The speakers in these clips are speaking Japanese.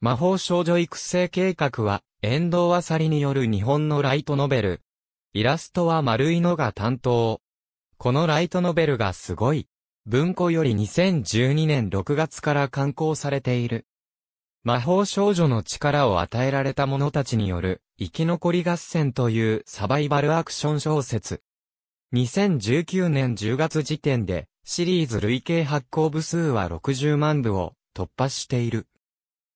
魔法少女育成計画は、遠藤あさりによる日本のライトノベル。イラストは丸いのが担当。このライトノベルがすごい。文庫より2012年6月から刊行されている。魔法少女の力を与えられた者たちによる生き残り合戦というサバイバルアクション小説。2019年10月時点でシリーズ累計発行部数は60万部を突破している。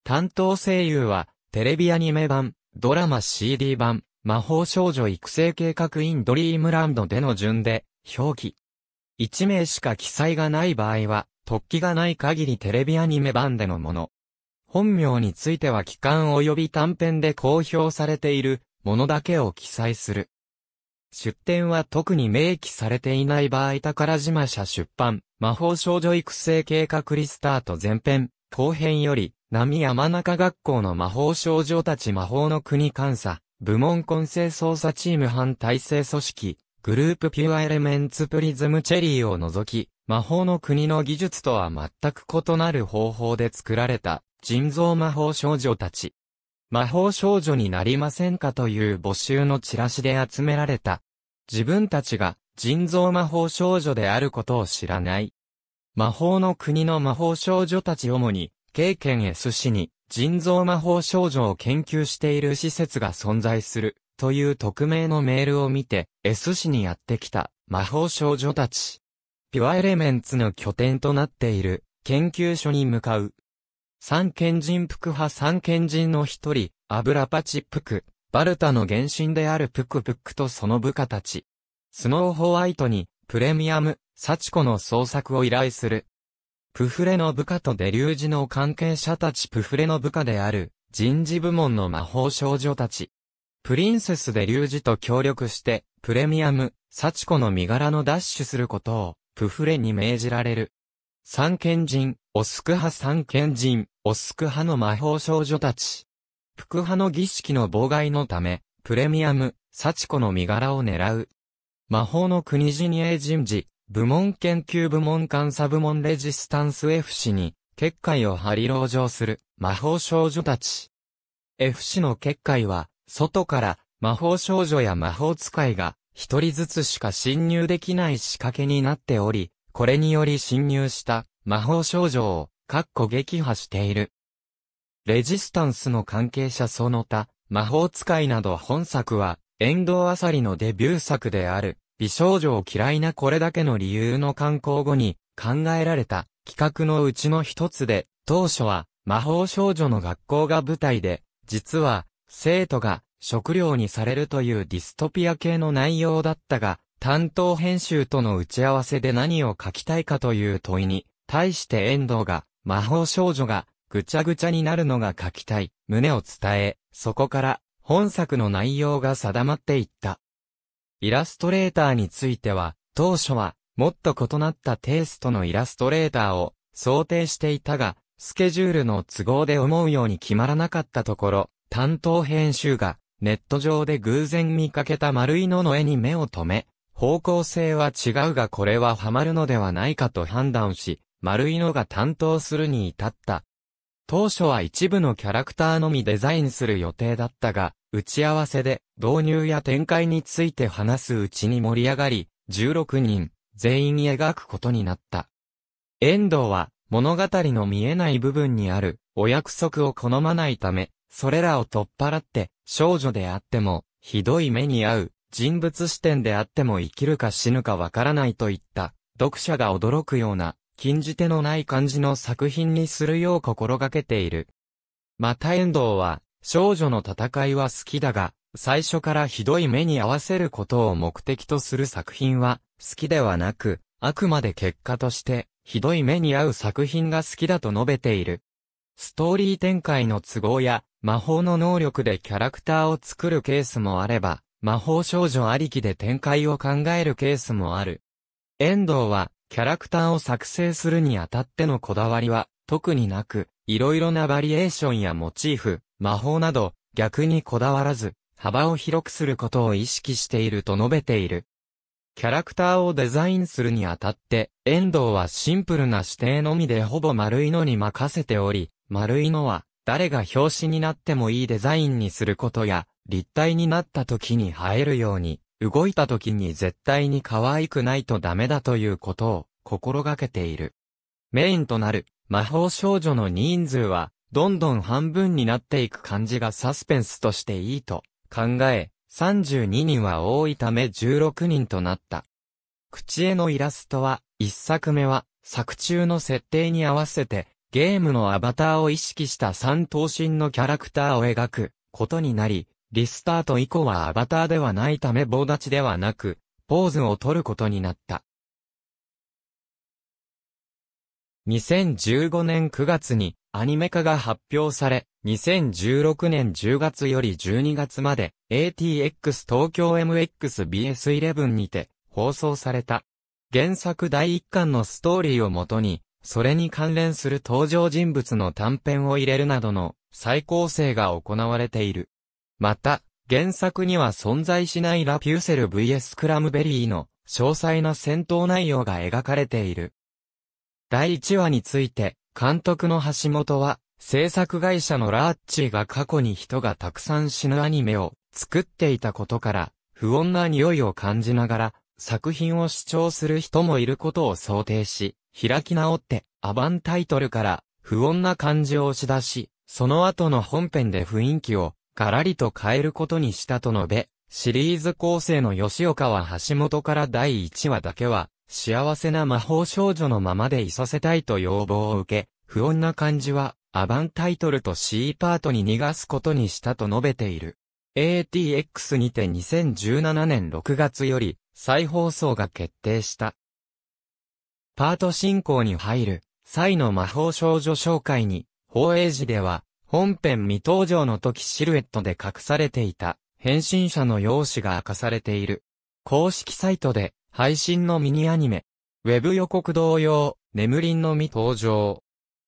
担当声優は、テレビアニメ版、ドラマ CD 版、魔法少女育成計画インドリームランドでの順で、表記。1名しか記載がない場合は、突起がない限りテレビアニメ版でのもの。本名については期間及び短編で公表されているものだけを記載する。出典は特に明記されていない場合宝島社出版、魔法少女育成計画リスタート前編、後編より、波山中学校の魔法少女たち魔法の国監査、部門混成捜査チーム反体制組織、グループピュアエレメンツプリズムチェリーを除き、魔法の国の技術とは全く異なる方法で作られた、人造魔法少女たち。魔法少女になりませんかという募集のチラシで集められた。自分たちが人造魔法少女であることを知らない。魔法の国の魔法少女たち主に経験 S 市に人造魔法少女を研究している施設が存在するという匿名のメールを見て S 市にやってきた魔法少女たち。ピュアエレメンツの拠点となっている研究所に向かう。三賢人プク派三賢人の一人、アブラパチプク、バルタの原神であるプクプクとその部下たち。スノーホワイトにプレミアム、サチコの捜索を依頼する。プフレの部下とデリュージの関係者たちプフレの部下である人事部門の魔法少女たち。プリンセスデリュージと協力してプレミアム、サチコの身柄の奪取することをプフレに命じられる。三賢人、オスク派三賢人、オスク派の魔法少女たち。プク派の儀式の妨害のため、プレミアム、サチコの身柄を狙う。魔法の国ジニエ人事、部門研究部門監査部門レジスタンス F 氏に、結界を張り籠城する魔法少女たち。F 氏の結界は、外から魔法少女や魔法使いが、一人ずつしか侵入できない仕掛けになっており、これにより侵入した魔法少女を、っこ撃破している。レジスタンスの関係者その他、魔法使いなど本作は、遠藤あさりのデビュー作である。美少女を嫌いなこれだけの理由の観光後に考えられた企画のうちの一つで、当初は魔法少女の学校が舞台で、実は生徒が食料にされるというディストピア系の内容だったが、担当編集との打ち合わせで何を書きたいかという問いに、対して遠藤が、魔法少女が、ぐちゃぐちゃになるのが書きたい、胸を伝え、そこから、本作の内容が定まっていった。イラストレーターについては、当初は、もっと異なったテイストのイラストレーターを想定していたが、スケジュールの都合で思うように決まらなかったところ、担当編集がネット上で偶然見かけた丸いのの絵に目を留め、方向性は違うがこれはハマるのではないかと判断し、丸いのが担当するに至った。当初は一部のキャラクターのみデザインする予定だったが、打ち合わせで導入や展開について話すうちに盛り上がり、16人全員描くことになった。遠藤は物語の見えない部分にあるお約束を好まないため、それらを取っ払って少女であってもひどい目に遭う人物視点であっても生きるか死ぬかわからないといった読者が驚くような禁じ手のない感じの作品にするよう心がけている。また遠藤は、少女の戦いは好きだが、最初からひどい目に合わせることを目的とする作品は、好きではなく、あくまで結果として、ひどい目に合う作品が好きだと述べている。ストーリー展開の都合や、魔法の能力でキャラクターを作るケースもあれば、魔法少女ありきで展開を考えるケースもある。遠藤は、キャラクターを作成するにあたってのこだわりは、特になく、いろいろなバリエーションやモチーフ、魔法など、逆にこだわらず、幅を広くすることを意識していると述べている。キャラクターをデザインするにあたって、遠藤はシンプルな指定のみでほぼ丸いのに任せており、丸いのは、誰が表紙になってもいいデザインにすることや、立体になった時に映えるように、動いた時に絶対に可愛くないとダメだということを心がけている。メインとなる魔法少女の人数はどんどん半分になっていく感じがサスペンスとしていいと考え、32人は多いため16人となった。口絵のイラストは、一作目は、作中の設定に合わせて、ゲームのアバターを意識した三頭身のキャラクターを描くことになり、リスタート以降はアバターではないため棒立ちではなく、ポーズを取ることになった。2015年9月にアニメ化が発表され、2016年10月より12月まで ATX 東京 MXBS11 にて放送された。原作第1巻のストーリーをもとに、それに関連する登場人物の短編を入れるなどの再構成が行われている。また、原作には存在しないラピューセル vs クラムベリーの詳細な戦闘内容が描かれている。第1話について、監督の橋本は、制作会社のラーッチが過去に人がたくさん死ぬアニメを作っていたことから、不穏な匂いを感じながら、作品を主張する人もいることを想定し、開き直って、アバンタイトルから、不穏な感じを押し出し、その後の本編で雰囲気をガラリと変えることにしたと述べ、シリーズ構成の吉岡は橋本から第1話だけは、幸せな魔法少女のままでいさせたいと要望を受け、不穏な感じは、アバンタイトルと C パートに逃がすことにしたと述べている。ATX にて2017年6月より再放送が決定した。パート進行に入る際の魔法少女紹介に、放映時では本編未登場の時シルエットで隠されていた、返信者の容姿が明かされている。公式サイトで、配信のミニアニメ、ウェブ予告同様、眠りんのみ登場。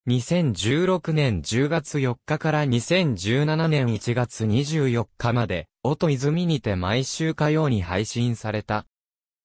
2016年10月4日から2017年1月24日まで、音泉にて毎週火曜に配信された。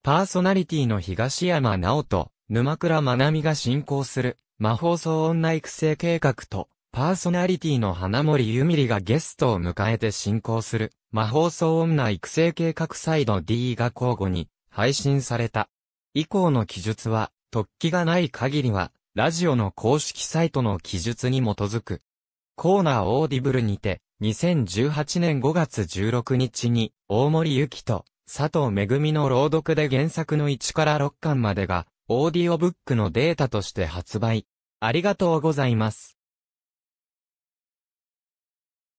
パーソナリティの東山直人、沼倉学美が進行する、魔法層女育成計画と、パーソナリティの花森ゆみりがゲストを迎えて進行する、魔法騒音な育成計画サイド D が交互に配信された。以降の記述は、突起がない限りは、ラジオの公式サイトの記述に基づく。コーナーオーディブルにて、2018年5月16日に、大森ゆきと、佐藤めぐみの朗読で原作の1から6巻までが、オーディオブックのデータとして発売。ありがとうございます。